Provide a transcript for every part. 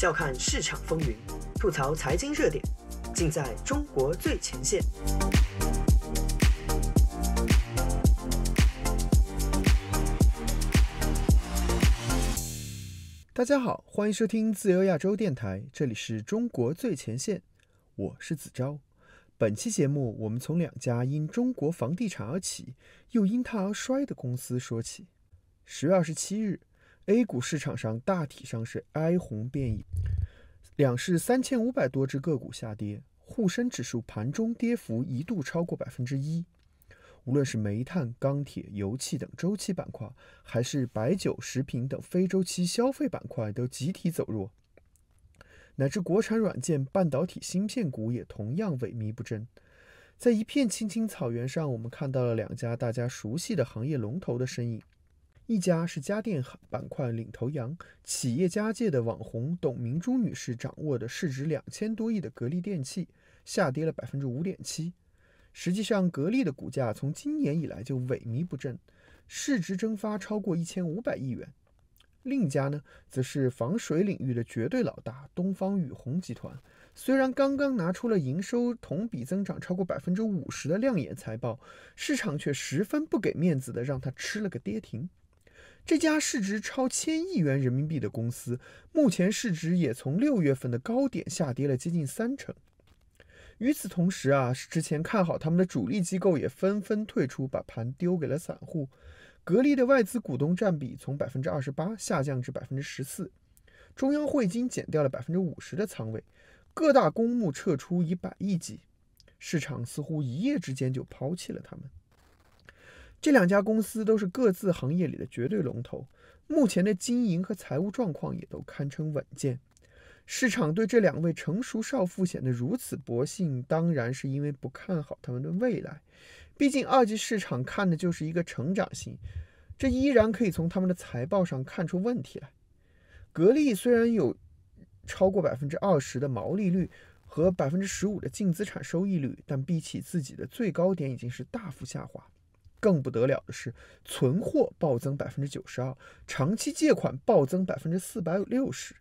笑看市场风云，吐槽财经热点，尽在中国最前线。大家好，欢迎收听自由亚洲电台，这里是中国最前线，我是子昭。本期节目，我们从两家因中国房地产而起，又因它而衰的公司说起。十月二十七日。A 股市场上大体上是哀鸿遍野，两市三千五百多只个股下跌，沪深指数盘中跌幅一度超过百分之一。无论是煤炭、钢铁、油气等周期板块，还是白酒、食品等非周期消费板块，都集体走弱。乃至国产软件、半导体芯片股也同样萎靡不振。在一片青青草原上，我们看到了两家大家熟悉的行业龙头的身影。一家是家电板块领头羊、企业家界的网红董明珠女士掌握的市值两千多亿的格力电器，下跌了百分之五点七。实际上，格力的股价从今年以来就萎靡不振，市值蒸发超过一千五百亿元。另一家呢，则是防水领域的绝对老大东方雨虹集团，虽然刚刚拿出了营收同比增长超过百分之五十的亮眼财报，市场却十分不给面子的让它吃了个跌停。这家市值超千亿元人民币的公司，目前市值也从六月份的高点下跌了接近三成。与此同时啊，之前看好他们的主力机构也纷纷退出，把盘丢给了散户。格力的外资股东占比从百分之二十八下降至百分之十四，中央汇金减掉了百分之五十的仓位，各大公募撤出以百亿级，市场似乎一夜之间就抛弃了他们。这两家公司都是各自行业里的绝对龙头，目前的经营和财务状况也都堪称稳健。市场对这两位成熟少妇显得如此薄幸，当然是因为不看好他们的未来。毕竟二级市场看的就是一个成长性，这依然可以从他们的财报上看出问题来。格力虽然有超过百分之二十的毛利率和百分之十五的净资产收益率，但比起自己的最高点已经是大幅下滑。更不得了的是，存货暴增百分之九十二，长期借款暴增百分之四百六十。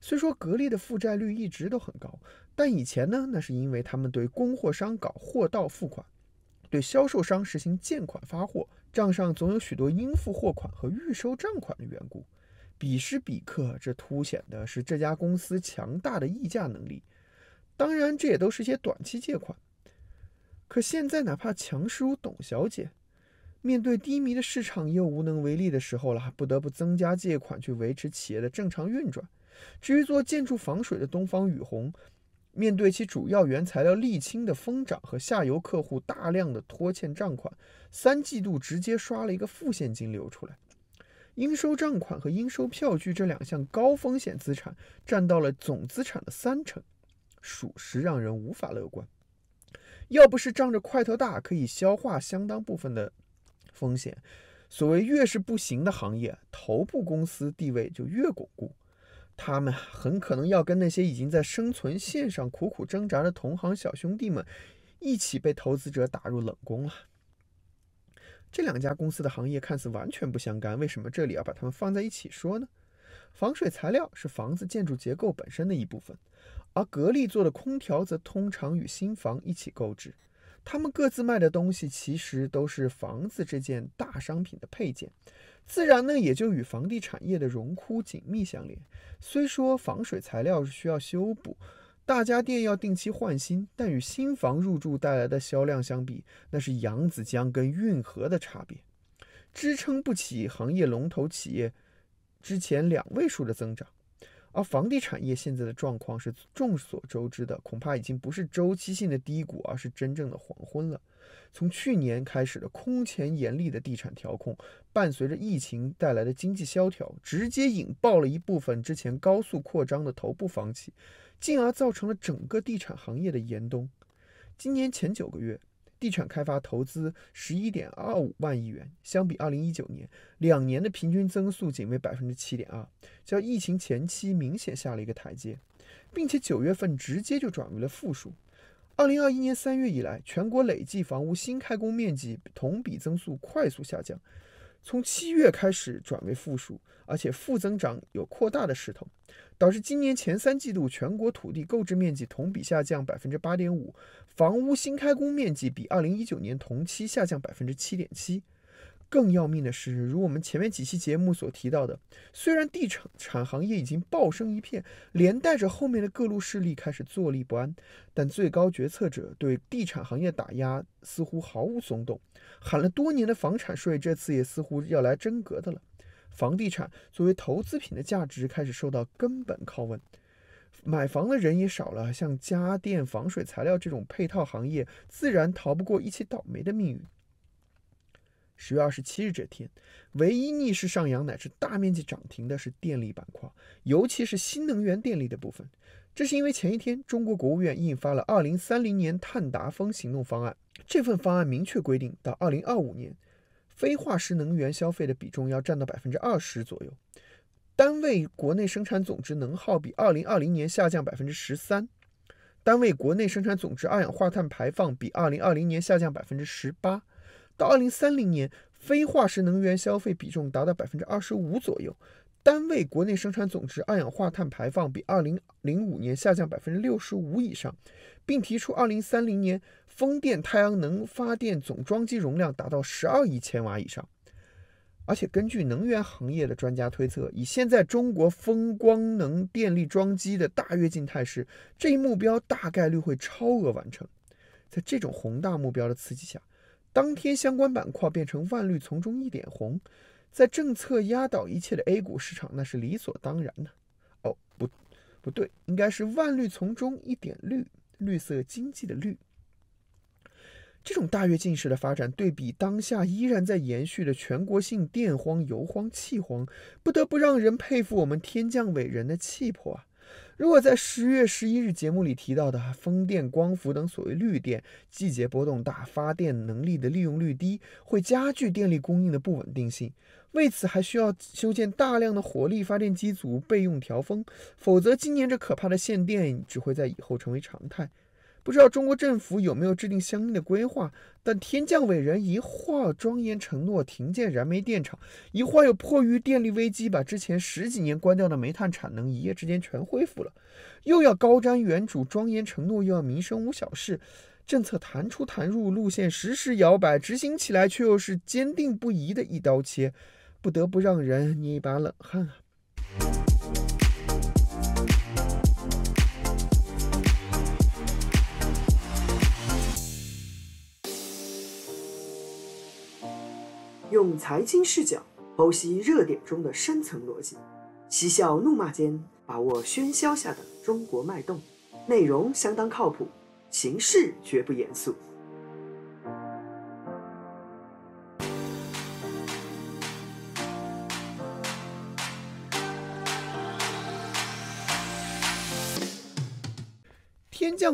虽说格力的负债率一直都很高，但以前呢，那是因为他们对供货商搞货到付款，对销售商实行建款发货，账上总有许多应付货款和预收账款的缘故。彼时彼刻，这凸显的是这家公司强大的溢价能力。当然，这也都是些短期借款。可现在，哪怕强势如董小姐，面对低迷的市场又无能为力的时候了，不得不增加借款去维持企业的正常运转。至于做建筑防水的东方雨虹，面对其主要原材料沥青的疯涨和下游客户大量的拖欠账款，三季度直接刷了一个负现金流出来。应收账款和应收票据这两项高风险资产占到了总资产的三成，属实让人无法乐观。要不是仗着块头大，可以消化相当部分的。风险，所谓越是不行的行业，头部公司地位就越巩固，他们很可能要跟那些已经在生存线上苦苦挣扎的同行小兄弟们，一起被投资者打入冷宫了。这两家公司的行业看似完全不相干，为什么这里要把它们放在一起说呢？防水材料是房子建筑结构本身的一部分，而格力做的空调则通常与新房一起购置。他们各自卖的东西其实都是房子这件大商品的配件，自然呢也就与房地产业的荣枯紧密相连。虽说防水材料需要修补，大家电要定期换新，但与新房入住带来的销量相比，那是扬子江跟运河的差别，支撑不起行业龙头企业之前两位数的增长。而房地产业现在的状况是众所周知的，恐怕已经不是周期性的低谷，而是真正的黄昏了。从去年开始的空前严厉的地产调控，伴随着疫情带来的经济萧条，直接引爆了一部分之前高速扩张的头部房企，进而造成了整个地产行业的严冬。今年前九个月。地产开发投资十一点二五万亿元，相比二零一九年两年的平均增速仅为百分之七点二，较疫情前期明显下了一个台阶，并且九月份直接就转为了负数。二零二一年三月以来，全国累计房屋新开工面积同比增速快速下降，从七月开始转为负数，而且负增长有扩大的势头，导致今年前三季度全国土地购置面积同比下降百分之八点五。房屋新开工面积比二零一九年同期下降百分之七点七。更要命的是，如我们前面几期节目所提到的，虽然地产产行业已经暴声一片，连带着后面的各路势力开始坐立不安，但最高决策者对地产行业打压似乎毫无松动。喊了多年的房产税，这次也似乎要来真格的了。房地产作为投资品的价值开始受到根本拷问。买房的人也少了，像家电、防水材料这种配套行业，自然逃不过一起倒霉的命运。十月二十七日这天，唯一逆势上扬乃至大面积涨停的是电力板块，尤其是新能源电力的部分。这是因为前一天，中国国务院印发了《二零三零年碳达峰行动方案》，这份方案明确规定，到二零二五年，非化石能源消费的比重要占到百分之二十左右。单位国内生产总值能耗比二零二零年下降百分之十三，单位国内生产总值二氧化碳排放比二零二零年下降百分之十八，到二零三零年非化石能源消费比重达到百分之二十五左右，单位国内生产总值二氧化碳排放比二零零五年下降百分之六十五以上，并提出二零三零年风电、太阳能发电总装机容量达到十二亿千瓦以上。而且根据能源行业的专家推测，以现在中国风光能电力装机的大跃进态势，这一目标大概率会超额完成。在这种宏大目标的刺激下，当天相关板块变成万绿丛中一点红，在政策压倒一切的 A 股市场，那是理所当然的。哦，不，不对，应该是万绿丛中一点绿，绿色经济的绿。这种大跃进式的发展，对比当下依然在延续的全国性电荒、油荒、气荒，不得不让人佩服我们天降伟人的气魄啊！如果在十月十一日节目里提到的风电、光伏等所谓绿电，季节波动大，发电能力的利用率低，会加剧电力供应的不稳定性。为此，还需要修建大量的火力发电机组备用调峰，否则今年这可怕的限电，只会在以后成为常态。不知道中国政府有没有制定相应的规划？但天降伟人，一会儿庄严承诺停建燃煤电厂，一会儿又迫于电力危机，把之前十几年关掉的煤炭产能一夜之间全恢复了，又要高瞻远瞩、庄严承诺，又要民生无小事，政策弹出弹入，路线时时摇摆，执行起来却又是坚定不移的一刀切，不得不让人捏一把冷汗啊！用财经视角剖析热点中的深层逻辑，嬉笑怒骂间把握喧嚣下的中国脉动。内容相当靠谱，形式绝不严肃。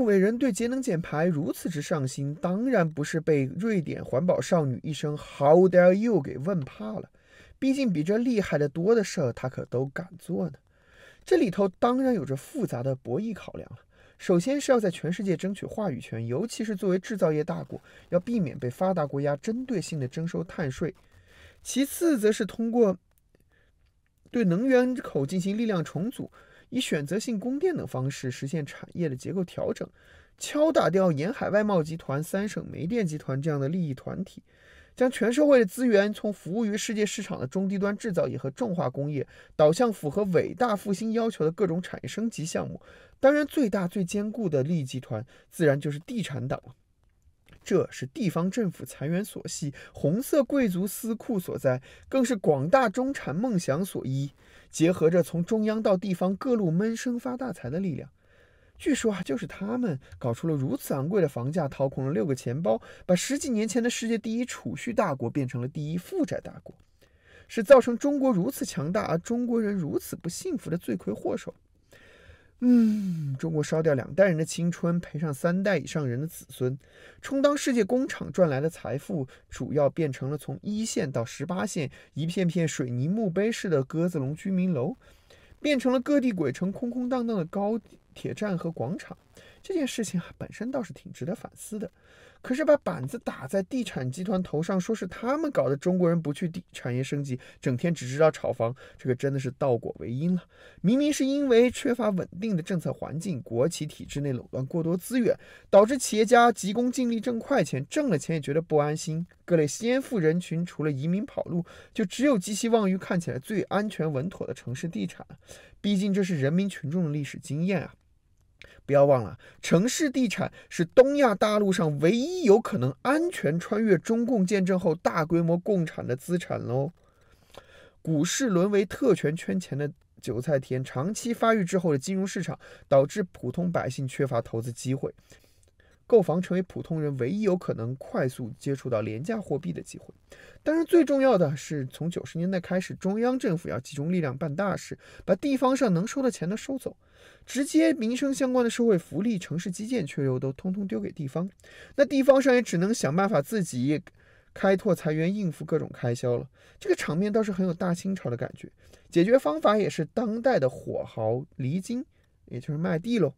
伟人对节能减排如此之上心，当然不是被瑞典环保少女一声 “How dare you” 给问怕了。毕竟比这厉害的多的事儿，他可都敢做呢。这里头当然有着复杂的博弈考量了。首先是要在全世界争取话语权，尤其是作为制造业大国，要避免被发达国家针对性的征收碳税；其次则是通过对能源口进行力量重组。以选择性供电等方式实现产业的结构调整，敲打掉沿海外贸集团、三省煤电集团这样的利益团体，将全社会的资源从服务于世界市场的中低端制造业和重化工业，导向符合伟大复兴要求的各种产业升级项目。当然，最大最坚固的利益集团，自然就是地产党了。这是地方政府财源所系，红色贵族私库所在，更是广大中产梦想所依。结合着从中央到地方各路闷声发大财的力量，据说啊，就是他们搞出了如此昂贵的房价，掏空了六个钱包，把十几年前的世界第一储蓄大国变成了第一负债大国，是造成中国如此强大而中国人如此不幸福的罪魁祸首。嗯，中国烧掉两代人的青春，赔上三代以上人的子孙，充当世界工厂赚来的财富，主要变成了从一线到十八线一片片水泥墓碑式的鸽子笼居民楼，变成了各地鬼城空空荡荡的高地。铁站和广场这件事情啊，本身倒是挺值得反思的。可是把板子打在地产集团头上，说是他们搞的，中国人不去地产业升级，整天只知道炒房，这个真的是倒果为因了。明明是因为缺乏稳定的政策环境，国企体制内垄断过多资源，导致企业家急功近利，挣快钱，挣了钱也觉得不安心。各类先富人群除了移民跑路，就只有寄希望于看起来最安全稳妥的城市地产。毕竟这是人民群众的历史经验啊。不要忘了，城市地产是东亚大陆上唯一有可能安全穿越中共建政后大规模共产的资产喽。股市沦为特权圈钱的韭菜田，长期发育之后的金融市场，导致普通百姓缺乏投资机会。购房成为普通人唯一有可能快速接触到廉价货币的机会。当然，最重要的是从九十年代开始，中央政府要集中力量办大事，把地方上能收的钱都收走，直接民生相关的社会福利、城市基建却又都通通丢给地方。那地方上也只能想办法自己开拓财源，应付各种开销了。这个场面倒是很有大清朝的感觉。解决方法也是当代的火豪离京，也就是卖地喽。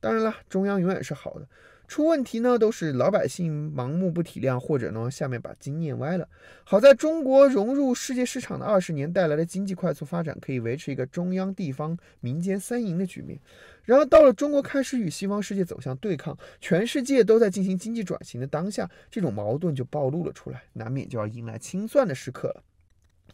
当然了，中央永远是好的。出问题呢，都是老百姓盲目不体谅，或者呢下面把经念歪了。好在中国融入世界市场的二十年带来的经济快速发展，可以维持一个中央、地方、民间三赢的局面。然而到了中国开始与西方世界走向对抗，全世界都在进行经济转型的当下，这种矛盾就暴露了出来，难免就要迎来清算的时刻了。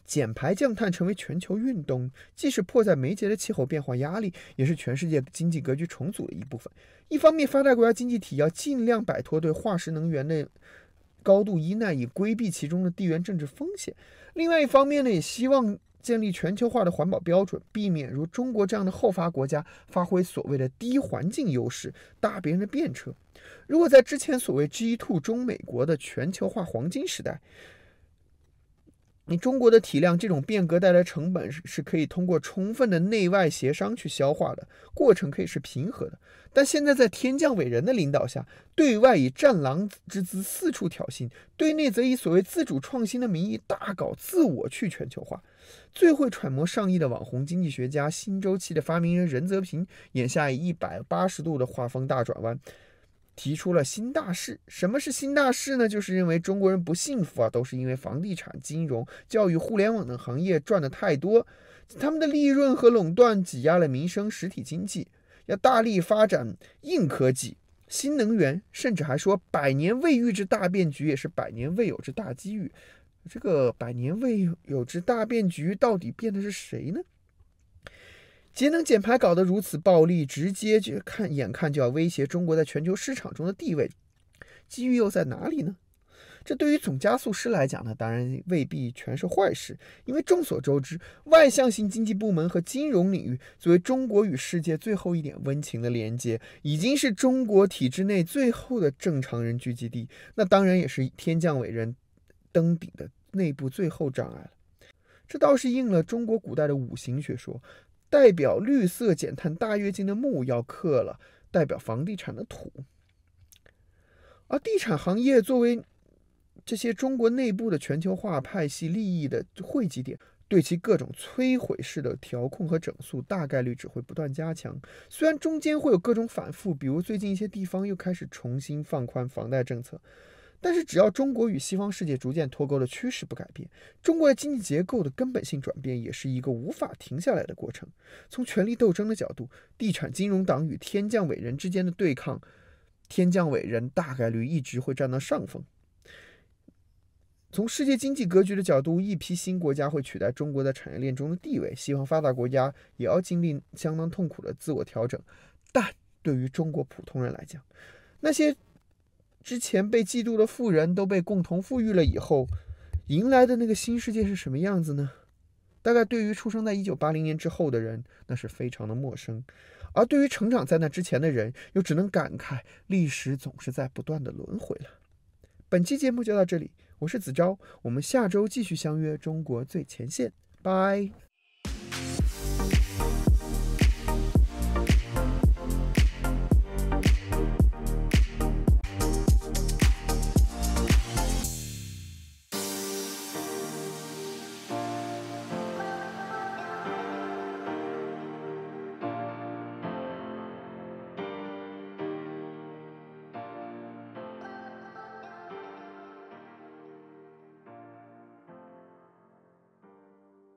减排降碳成为全球运动，既是迫在眉睫的气候变化压力，也是全世界经济格局重组的一部分。一方面，发达国家经济体要尽量摆脱对化石能源的高度依赖，以规避其中的地缘政治风险；另外一方面呢，也希望建立全球化的环保标准，避免如中国这样的后发国家发挥所谓的低环境优势，搭别人的便车。如果在之前所谓 G2 中美国的全球化黄金时代。你中国的体量，这种变革带来成本是是可以通过充分的内外协商去消化的过程，可以是平和的。但现在在天降伟人的领导下，对外以战狼之姿四处挑衅，对内则以所谓自主创新的名义大搞自我去全球化。最会揣摩上意的网红经济学家、新周期的发明人任泽平，眼下以一百八十度的画风大转弯。提出了新大势，什么是新大势呢？就是认为中国人不幸福啊，都是因为房地产、金融、教育、互联网等行业赚的太多，他们的利润和垄断挤压了民生实体经济，要大力发展硬科技、新能源，甚至还说百年未遇之大变局也是百年未有之大机遇。这个百年未有之大变局到底变的是谁呢？节能减排搞得如此暴力，直接就看眼看就要威胁中国在全球市场中的地位，机遇又在哪里呢？这对于总加速师来讲呢，当然未必全是坏事，因为众所周知，外向型经济部门和金融领域作为中国与世界最后一点温情的连接，已经是中国体制内最后的正常人聚集地，那当然也是天降伟人登顶的内部最后障碍了。这倒是应了中国古代的五行学说。代表绿色减碳大跃进的木要刻了，代表房地产的土。而地产行业作为这些中国内部的全球化派系利益的汇集点，对其各种摧毁式的调控和整肃，大概率只会不断加强。虽然中间会有各种反复，比如最近一些地方又开始重新放宽房贷政策。但是，只要中国与西方世界逐渐脱钩的趋势不改变，中国的经济结构的根本性转变也是一个无法停下来的过程。从权力斗争的角度，地产金融党与天降伟人之间的对抗，天降伟人大概率一直会占到上风。从世界经济格局的角度，一批新国家会取代中国在产业链中的地位，西方发达国家也要经历相当痛苦的自我调整。但对于中国普通人来讲，那些。之前被嫉妒的富人都被共同富裕了以后，迎来的那个新世界是什么样子呢？大概对于出生在一九八零年之后的人，那是非常的陌生；而对于成长在那之前的人，又只能感慨历史总是在不断的轮回了。本期节目就到这里，我是子昭，我们下周继续相约中国最前线，拜。